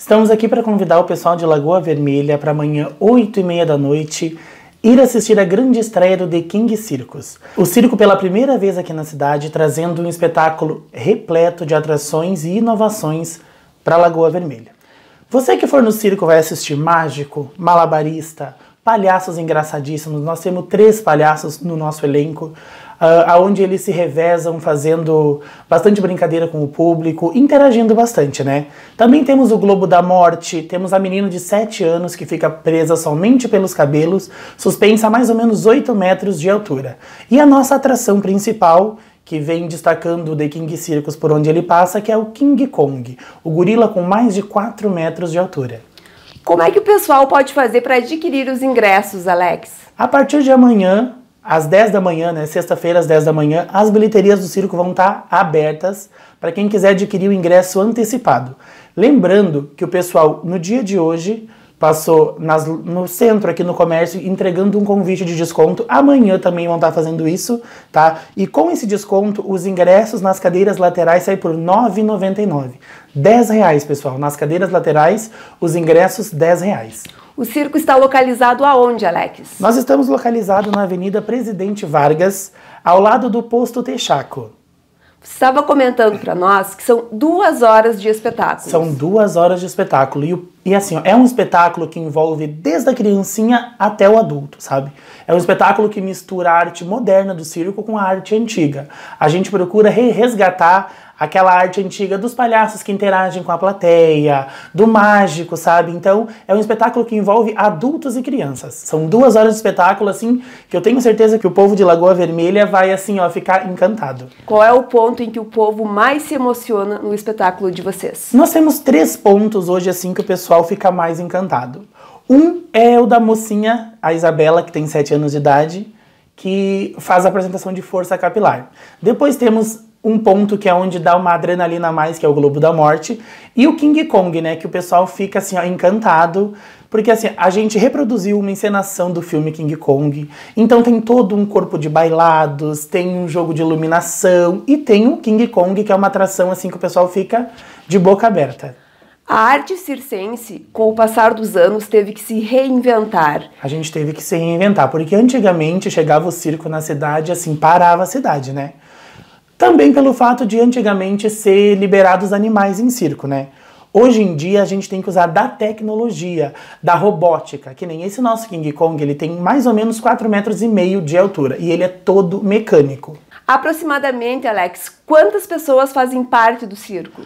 Estamos aqui para convidar o pessoal de Lagoa Vermelha para amanhã, 8 e meia da noite, ir assistir a grande estreia do The King Circus. O circo pela primeira vez aqui na cidade, trazendo um espetáculo repleto de atrações e inovações para Lagoa Vermelha. Você que for no circo vai assistir Mágico, Malabarista, Palhaços Engraçadíssimos. Nós temos três palhaços no nosso elenco. Ah, aonde eles se revezam fazendo bastante brincadeira com o público, interagindo bastante, né? Também temos o Globo da Morte, temos a menina de 7 anos que fica presa somente pelos cabelos, suspensa a mais ou menos 8 metros de altura. E a nossa atração principal, que vem destacando o The King Circus por onde ele passa, que é o King Kong, o gorila com mais de 4 metros de altura. Como é que o pessoal pode fazer para adquirir os ingressos, Alex? A partir de amanhã, às 10 da manhã, né, sexta-feira às 10 da manhã, as bilheterias do circo vão estar tá abertas para quem quiser adquirir o ingresso antecipado. Lembrando que o pessoal no dia de hoje passou nas, no centro aqui no comércio entregando um convite de desconto. Amanhã também vão estar tá fazendo isso, tá? E com esse desconto, os ingressos nas cadeiras laterais saem por R$ 9,99. R$ 10, reais, pessoal. Nas cadeiras laterais, os ingressos R$ 10. Reais. O circo está localizado aonde, Alex? Nós estamos localizados na Avenida Presidente Vargas, ao lado do posto Texaco. Você estava comentando para nós que são duas horas de espetáculo. São duas horas de espetáculo. E, e assim, ó, é um espetáculo que envolve desde a criancinha até o adulto, sabe? É um espetáculo que mistura a arte moderna do circo com a arte antiga. A gente procura resgatar Aquela arte antiga dos palhaços que interagem com a plateia, do mágico, sabe? Então, é um espetáculo que envolve adultos e crianças. São duas horas de espetáculo, assim, que eu tenho certeza que o povo de Lagoa Vermelha vai, assim, ó, ficar encantado. Qual é o ponto em que o povo mais se emociona no espetáculo de vocês? Nós temos três pontos hoje, assim, que o pessoal fica mais encantado. Um é o da mocinha, a Isabela, que tem sete anos de idade, que faz a apresentação de força capilar. Depois temos um ponto que é onde dá uma adrenalina a mais, que é o Globo da Morte, e o King Kong, né, que o pessoal fica assim, ó, encantado, porque assim, a gente reproduziu uma encenação do filme King Kong. Então tem todo um corpo de bailados, tem um jogo de iluminação e tem o King Kong, que é uma atração assim que o pessoal fica de boca aberta. A arte circense, com o passar dos anos, teve que se reinventar. A gente teve que se reinventar, porque antigamente chegava o circo na cidade, assim, parava a cidade, né? Também pelo fato de antigamente ser liberados animais em circo, né? Hoje em dia a gente tem que usar da tecnologia, da robótica, que nem esse nosso King Kong, ele tem mais ou menos 4 metros e meio de altura e ele é todo mecânico. Aproximadamente, Alex, quantas pessoas fazem parte do circo?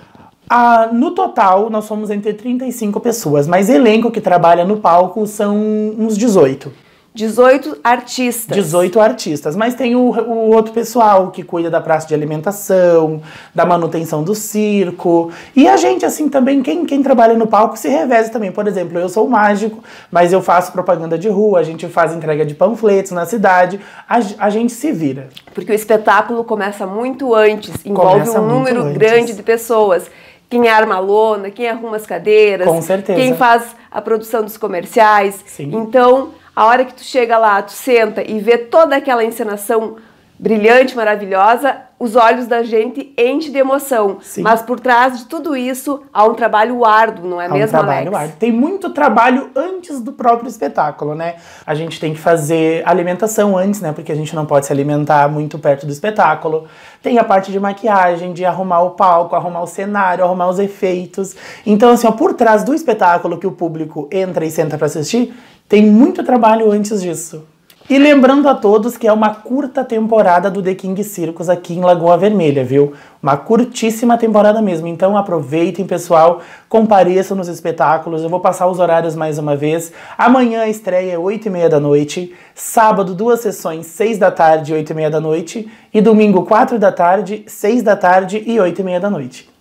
Ah, no total, nós somos entre 35 pessoas, mas elenco que trabalha no palco são uns 18. 18 artistas. 18 artistas, mas tem o, o, outro pessoal que cuida da praça de alimentação, da manutenção do circo. E a gente, assim, também, quem, quem trabalha no palco se reveza também. Por exemplo, eu sou mágico, mas eu faço propaganda de rua, a gente faz entrega de panfletos na cidade, a, a gente se vira. Porque o espetáculo começa muito antes, envolve começa um número grande de pessoas quem arma a lona, quem arruma as cadeiras, com certeza quem faz a produção dos comerciais. Sim. Então, a hora que tu chega lá, tu senta e vê toda aquela encenação brilhante, maravilhosa, os olhos da gente enchem de emoção. Sim. Mas por trás de tudo isso há um trabalho árduo, não é há mesmo, um trabalho Alex? Árduo. Tem muito trabalho antes do próprio espetáculo, né? A gente tem que fazer alimentação antes, né? Porque a gente não pode se alimentar muito perto do espetáculo. Tem a parte de maquiagem, de arrumar o palco, arrumar o cenário, arrumar os efeitos. Então, assim, ó, por trás do espetáculo que o público entra e senta para assistir, tem muito trabalho antes disso. E lembrando a todos que é uma curta temporada do The King Circus aqui em Lagoa Vermelha, viu? Uma curtíssima temporada mesmo. Então aproveitem, pessoal, compareçam nos espetáculos. Eu vou passar os horários mais uma vez. Amanhã a estreia é 8 e meia da noite. Sábado, duas sessões, 6 da tarde e 8 e meia da noite. E domingo, 4 da tarde, 6 da tarde e 8 e meia da noite.